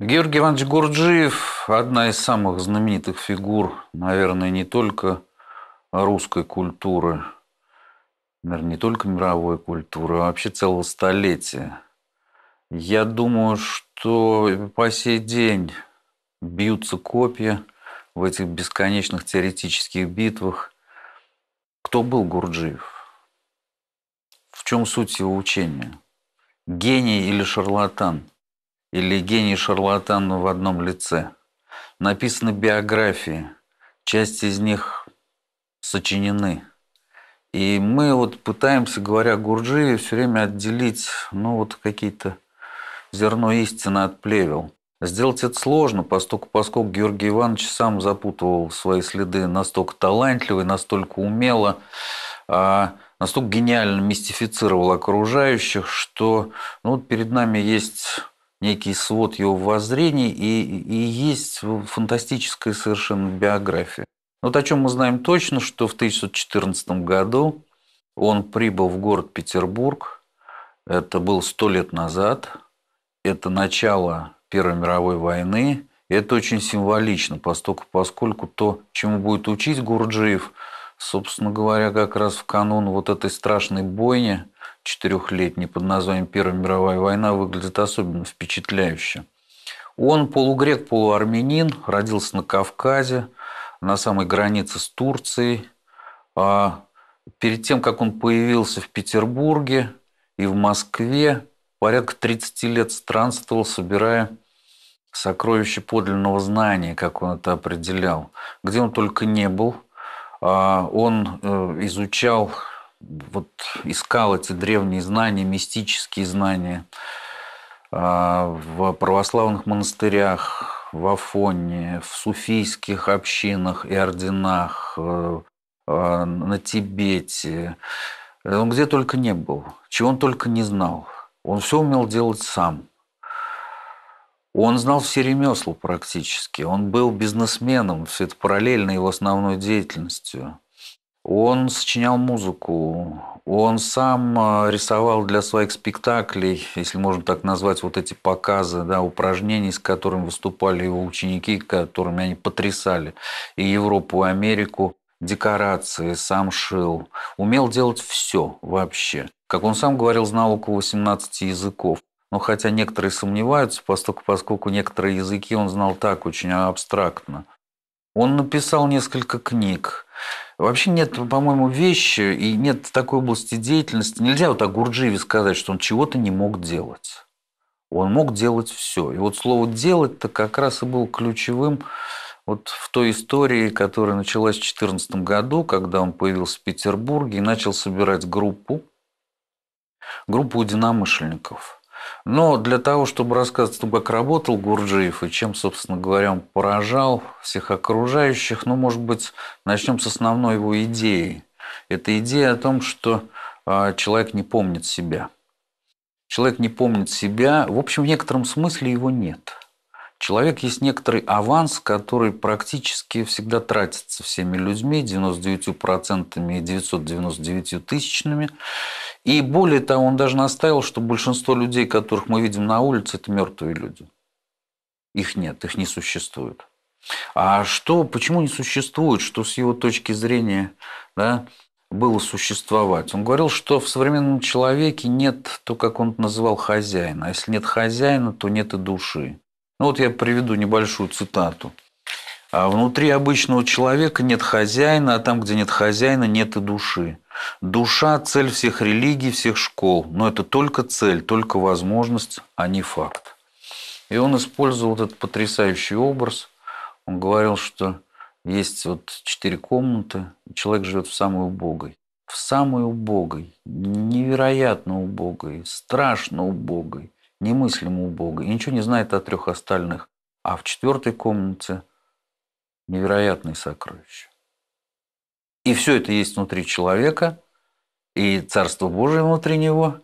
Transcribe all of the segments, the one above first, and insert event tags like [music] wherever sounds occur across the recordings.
Георгий Иванович Гурджиев – одна из самых знаменитых фигур, наверное, не только русской культуры, наверное, не только мировой культуры, а вообще целого столетия. Я думаю, что по сей день бьются копья в этих бесконечных теоретических битвах. Кто был Гурджиев? В чем суть его учения? Гений или шарлатан – или гений-шарлатан в одном лице. Написаны биографии, часть из них сочинены. И мы вот пытаемся, говоря о все время отделить ну, вот какие-то зерно истины от плевел. Сделать это сложно, поскольку, поскольку Георгий Иванович сам запутывал свои следы настолько талантливый, настолько умело, а настолько гениально мистифицировал окружающих, что ну, вот перед нами есть некий свод его воззрений и, и есть фантастическая совершенно биография. Вот о чем мы знаем точно, что в 1914 году он прибыл в город Петербург. Это было сто лет назад. Это начало Первой мировой войны. И это очень символично, поскольку, поскольку то, чему будет учить Гурджиев, собственно говоря, как раз в канун вот этой страшной бойни – четырехлетний под названием «Первая мировая война» выглядит особенно впечатляюще. Он полугрек, полуармянин, родился на Кавказе, на самой границе с Турцией. А перед тем, как он появился в Петербурге и в Москве, порядка 30 лет странствовал, собирая сокровище подлинного знания, как он это определял, где он только не был. А он э, изучал вот искал эти древние знания, мистические знания а, в православных монастырях, в Афоне, в суфийских общинах и орденах, э, а, на Тибете. Он где только не был, чего он только не знал. Он все умел делать сам. Он знал все ремесла практически. Он был бизнесменом, все это параллельно его основной деятельностью. Он сочинял музыку, он сам а, рисовал для своих спектаклей, если можно так назвать, вот эти показы, да, упражнений, с которыми выступали его ученики, которыми они потрясали и Европу, и Америку, декорации, сам шил. Умел делать все вообще. Как он сам говорил, знал около 18 языков. Но хотя некоторые сомневаются, поскольку, поскольку некоторые языки он знал так, очень абстрактно. Он написал несколько книг. Вообще нет, по-моему, вещи и нет такой области деятельности. Нельзя вот о Гурджиеве сказать, что он чего-то не мог делать. Он мог делать все. И вот слово «делать»-то как раз и был ключевым вот в той истории, которая началась в 2014 году, когда он появился в Петербурге и начал собирать группу, группу единомышленников – но для того, чтобы рассказывать, как работал Гурджиев и чем, собственно говоря, он поражал всех окружающих, ну, может быть, начнем с основной его идеи. Это идея о том, что а, человек не помнит себя. Человек не помнит себя. В общем, в некотором смысле его нет человек есть некоторый аванс, который практически всегда тратится всеми людьми, 99% и 999 тысячными. И более того, он даже наставил, что большинство людей, которых мы видим на улице, это мертвые люди. Их нет, их не существует. А что, почему не существует, что с его точки зрения да, было существовать? Он говорил, что в современном человеке нет то, как он называл, хозяина. А если нет хозяина, то нет и души. Ну, вот я приведу небольшую цитату. «А внутри обычного человека нет хозяина, а там, где нет хозяина, нет и души. Душа – цель всех религий, всех школ, но это только цель, только возможность, а не факт. И он использовал этот потрясающий образ. Он говорил, что есть вот четыре комнаты, и человек живет в самой убогой. В самой убогой, невероятно убогой, страшно убогой немыслимо бога и ничего не знает о трех остальных. А в четвертой комнате невероятные сокровища. И все это есть внутри человека, и Царство Божие внутри него,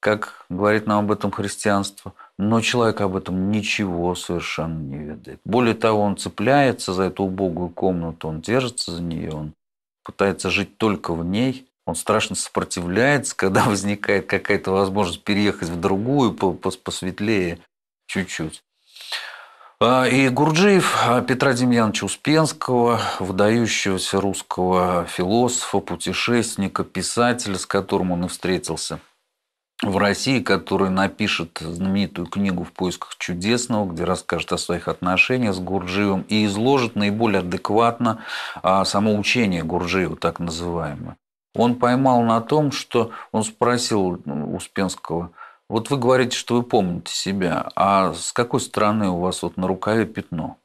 как говорит нам об этом христианство. Но человек об этом ничего совершенно не ведает. Более того, он цепляется за эту убогую комнату, он держится за нее, он пытается жить только в ней – он страшно сопротивляется, [laughs] когда возникает какая-то возможность переехать в другую, посветлее чуть-чуть. А, и Гурджиев а, Петра Демьяновича Успенского, выдающегося русского философа, путешественника, писателя, с которым он и встретился в России, который напишет знаменитую книгу «В поисках чудесного», где расскажет о своих отношениях с Гурджиевым и изложит наиболее адекватно а, само учение Гурджиева, так называемое. Он поймал на том, что он спросил ну, Успенского, вот вы говорите, что вы помните себя, а с какой стороны у вас вот на рукаве пятно?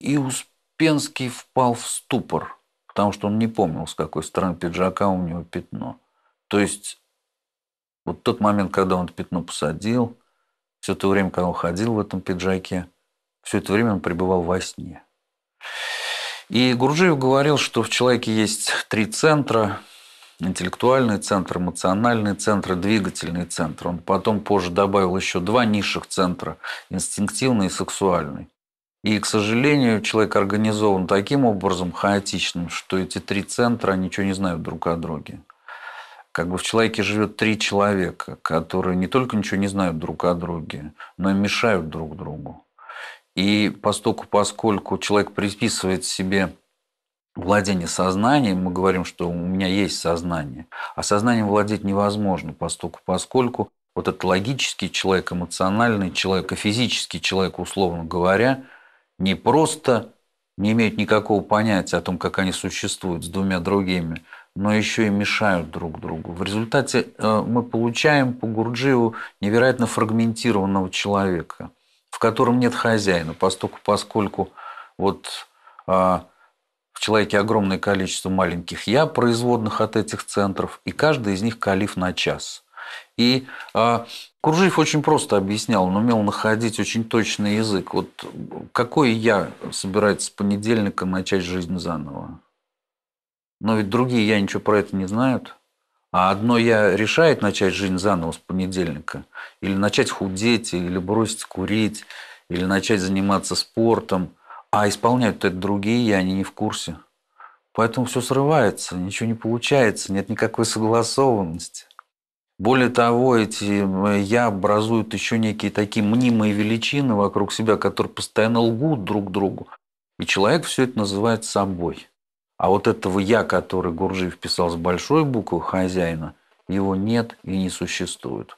И Успенский впал в ступор, потому что он не помнил, с какой стороны пиджака у него пятно. То есть вот тот момент, когда он это пятно посадил, все то время, когда он ходил в этом пиджаке, все это время он пребывал во сне. И Гурджиев говорил, что в человеке есть три центра – интеллектуальный центр, эмоциональный центр двигательный центр. Он потом позже добавил еще два низших центра – инстинктивный и сексуальный. И, к сожалению, человек организован таким образом, хаотичным, что эти три центра ничего не знают друг о друге. Как бы в человеке живет три человека, которые не только ничего не знают друг о друге, но и мешают друг другу. И поскольку, поскольку человек приписывает себе владение сознанием, мы говорим, что у меня есть сознание, а сознанием владеть невозможно, поскольку, поскольку вот этот логический человек, эмоциональный человек, физический человек, условно говоря, не просто не имеют никакого понятия о том, как они существуют с двумя другими, но еще и мешают друг другу. В результате э, мы получаем по Гурджиеву невероятно фрагментированного человека – в котором нет хозяина, поскольку, поскольку вот а, в человеке огромное количество маленьких я, производных от этих центров, и каждый из них калиф на час. И а, Куржиев очень просто объяснял, он умел находить очень точный язык. Вот какой я собирается с понедельника начать жизнь заново? Но ведь другие я ничего про это не знают. А одно я решает начать жизнь заново с понедельника, или начать худеть, или бросить курить, или начать заниматься спортом, а исполняют это другие, и они не в курсе. Поэтому все срывается, ничего не получается, нет никакой согласованности. Более того, эти э, я образуют еще некие такие мнимые величины вокруг себя, которые постоянно лгут друг другу. И человек все это называет собой. А вот этого «я», который Гурджиев писал с большой буквы «хозяина», его нет и не существует.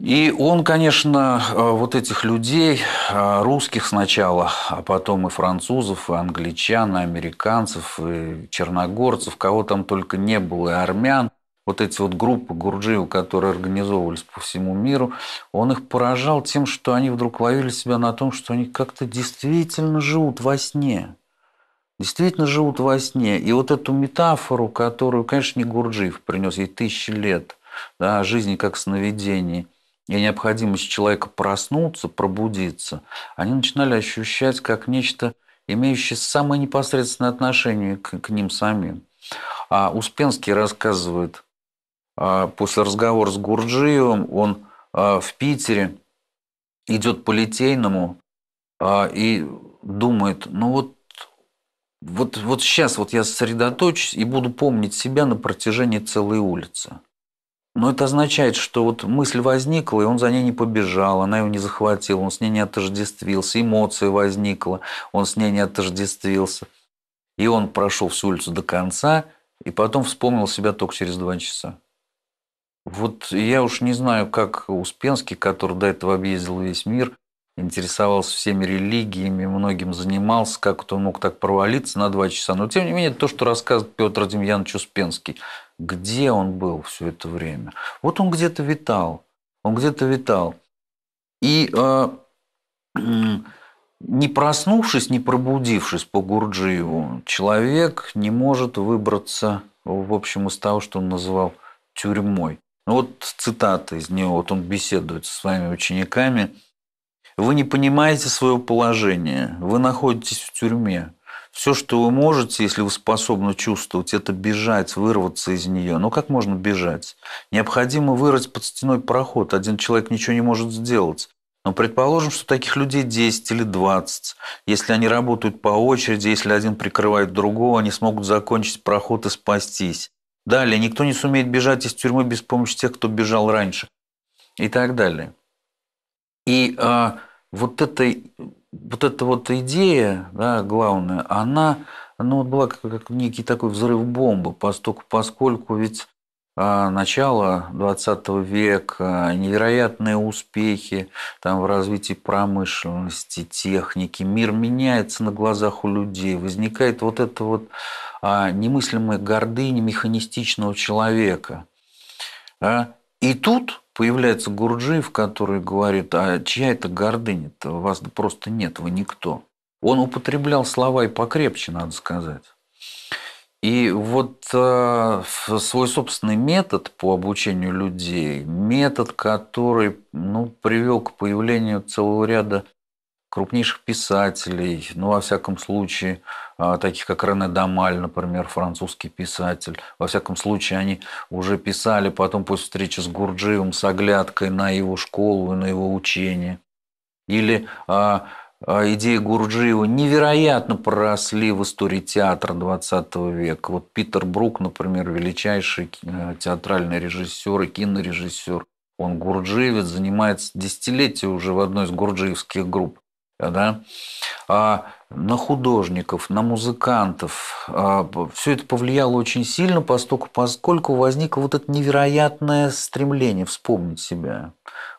И он, конечно, э, вот этих людей, э, русских сначала, а потом и французов, и англичан, и американцев, и черногорцев, кого там только не было, и армян, вот эти вот группы Гурджиева, которые организовывались по всему миру, он их поражал тем, что они вдруг ловили себя на том, что они как-то действительно живут во сне – действительно живут во сне. И вот эту метафору, которую, конечно, не Гурджиев принес, ей тысячи лет, да, жизни как сновидений, и необходимость человека проснуться, пробудиться, они начинали ощущать как нечто, имеющее самое непосредственное отношение к, к ним самим. А Успенский рассказывает, а, после разговора с Гурджиевым, он а, в Питере идет по Литейному а, и думает, ну вот вот, вот сейчас вот я сосредоточусь и буду помнить себя на протяжении целой улицы. Но это означает, что вот мысль возникла, и он за ней не побежал, она его не захватила, он с ней не отождествился, эмоция возникла, он с ней не отождествился. И он прошел всю улицу до конца, и потом вспомнил себя только через два часа. Вот я уж не знаю, как Успенский, который до этого объездил весь мир, интересовался всеми религиями, многим занимался, как это он мог так провалиться на два часа. Но, тем не менее, то, что рассказывает Петр Демьянович Успенский, где он был все это время? Вот он где-то витал, он где-то витал. И э, не проснувшись, не пробудившись по Гурджиеву, человек не может выбраться, в общем, из того, что он называл тюрьмой. Ну, вот цитата из него, вот он беседует со своими учениками – вы не понимаете свое положение, вы находитесь в тюрьме. Все, что вы можете, если вы способны чувствовать, это бежать, вырваться из нее. Но ну, как можно бежать? Необходимо вырыть под стеной проход. Один человек ничего не может сделать. Но предположим, что таких людей 10 или 20. Если они работают по очереди, если один прикрывает другого, они смогут закончить проход и спастись. Далее, никто не сумеет бежать из тюрьмы без помощи тех, кто бежал раньше. И так далее. И э, вот эта, вот эта вот идея, да, главная, она ну, вот была как, как некий такой взрыв бомбы, поскольку, поскольку ведь а, начало 20 века, невероятные успехи там, в развитии промышленности, техники. Мир меняется на глазах у людей. Возникает вот эта вот а, немыслимая гордыня механистичного человека. А. И тут появляется Гурджиев, который говорит, а чья это гордыня -то? Вас просто нет, вы никто. Он употреблял слова и покрепче, надо сказать. И вот э, свой собственный метод по обучению людей, метод, который ну, привел к появлению целого ряда крупнейших писателей, ну, во всяком случае, а, таких как Рене Дамаль, например, французский писатель. Во всяком случае, они уже писали потом после встречи с Гурджиевым с оглядкой на его школу и на его учение. Или а, а, идеи Гурджиева невероятно проросли в истории театра XX века. Вот Питер Брук, например, величайший э, театральный режиссер и кинорежиссер, он гурджиевец, занимается десятилетия уже в одной из гурджиевских групп. Да? А на художников, на музыкантов. А, Все это повлияло очень сильно, поскольку, поскольку возникло вот это невероятное стремление вспомнить себя.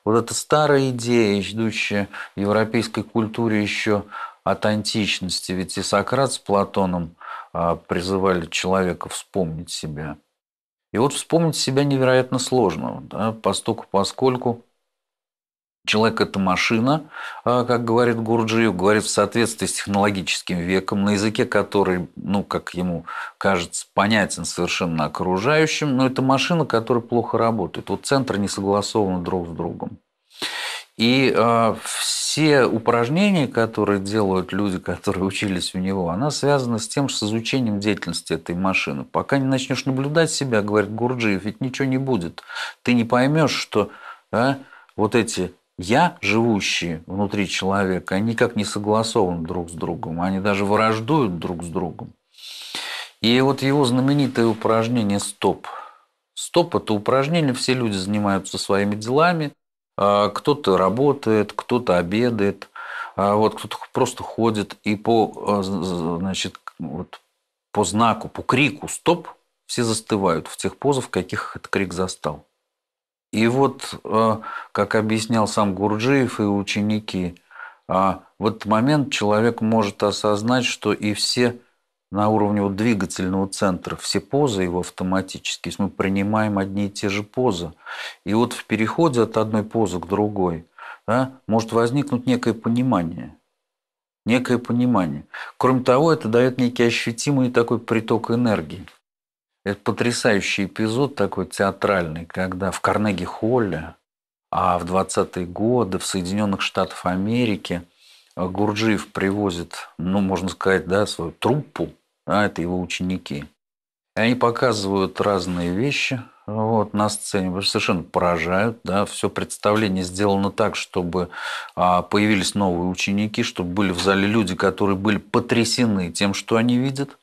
Вот эта старая идея, идущая в европейской культуре еще от античности. Ведь и Сократ с Платоном а, призывали человека вспомнить себя. И вот вспомнить себя невероятно сложно, да, поскольку, поскольку Человек – это машина, а, как говорит Гурджиев, говорит в соответствии с технологическим веком, на языке, который, ну, как ему кажется, понятен совершенно окружающим, но это машина, которая плохо работает. Вот центры не согласованы друг с другом. И а, все упражнения, которые делают люди, которые учились у него, она связана с тем, что с изучением деятельности этой машины. Пока не начнешь наблюдать себя, говорит Гурджиев, ведь ничего не будет. Ты не поймешь, что да, вот эти я, живущие внутри человека, они как не согласованы друг с другом, они даже враждуют друг с другом. И вот его знаменитое упражнение «Стоп». «Стоп» – это упражнение, все люди занимаются своими делами, а, кто-то работает, кто-то обедает, а вот кто-то просто ходит, и по, а, значит, вот, по знаку, по крику «Стоп» все застывают в тех позах, в каких этот крик застал. И вот, э, как объяснял сам Гурджиев и ученики, а, в этот момент человек может осознать, что и все на уровне вот двигательного центра, все позы его автоматически, мы принимаем одни и те же позы. И вот в переходе от одной позы к другой да, может возникнуть некое понимание. Некое понимание. Кроме того, это дает некий ощутимый такой приток энергии. Это потрясающий эпизод такой театральный, когда в Карнеги-Холле, а в 20-е годы в Соединенных Штатах Америки э, Гурджиев привозит, ну, можно сказать, да, свою труппу, а это его ученики. И они показывают разные вещи вот, на сцене, совершенно поражают. Да, все представление сделано так, чтобы а, появились новые ученики, чтобы были в зале люди, которые были потрясены тем, что они видят.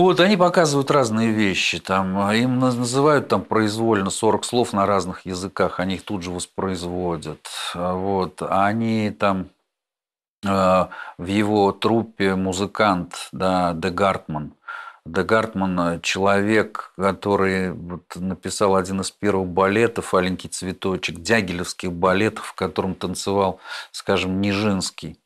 Вот, они показывают разные вещи. Там, а, им называют там произвольно 40 слов на разных языках, они их тут же воспроизводят. А вот, а они там а, в его труппе музыкант да, Де Гартман. Де Гартман э, – человек, который вот написал один из первых балетов «Аленький цветочек», дягилевских балетов, в котором танцевал, скажем, Нижинский.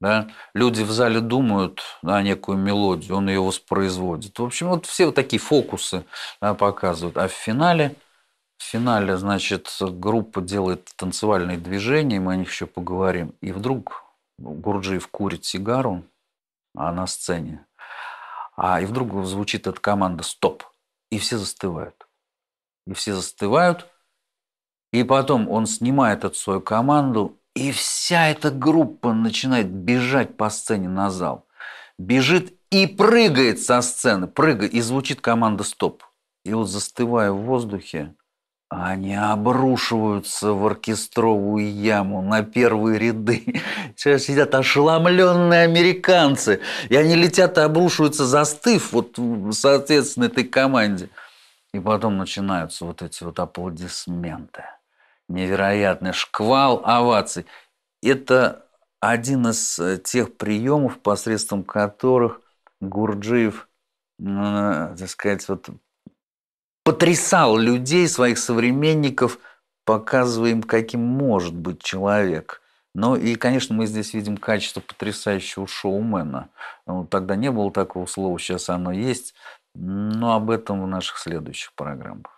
Да? Люди в зале думают на да, некую мелодию, он ее воспроизводит. В общем, вот все вот такие фокусы да, показывают. А в финале, в финале, значит, группа делает танцевальные движения, мы о них еще поговорим. И вдруг ну, Гурджиев курит сигару а на сцене. А, и вдруг звучит эта команда «Стоп!» И все застывают. И все застывают. И потом он снимает эту свою команду и вся эта группа начинает бежать по сцене на зал. Бежит и прыгает со сцены, прыгает, и звучит команда «Стоп». И вот застывая в воздухе, они обрушиваются в оркестровую яму на первые ряды. Сейчас сидят ошеломленные американцы. И они летят и обрушиваются, застыв вот, соответственно, этой команде. И потом начинаются вот эти вот аплодисменты невероятный шквал оваций. Это один из э, тех приемов, посредством которых Гурджиев, э, так сказать, вот потрясал людей, своих современников, показывая им, каким может быть человек – ну и, конечно, мы здесь видим качество потрясающего шоумена. Тогда не было такого слова, сейчас оно есть, но об этом в наших следующих программах.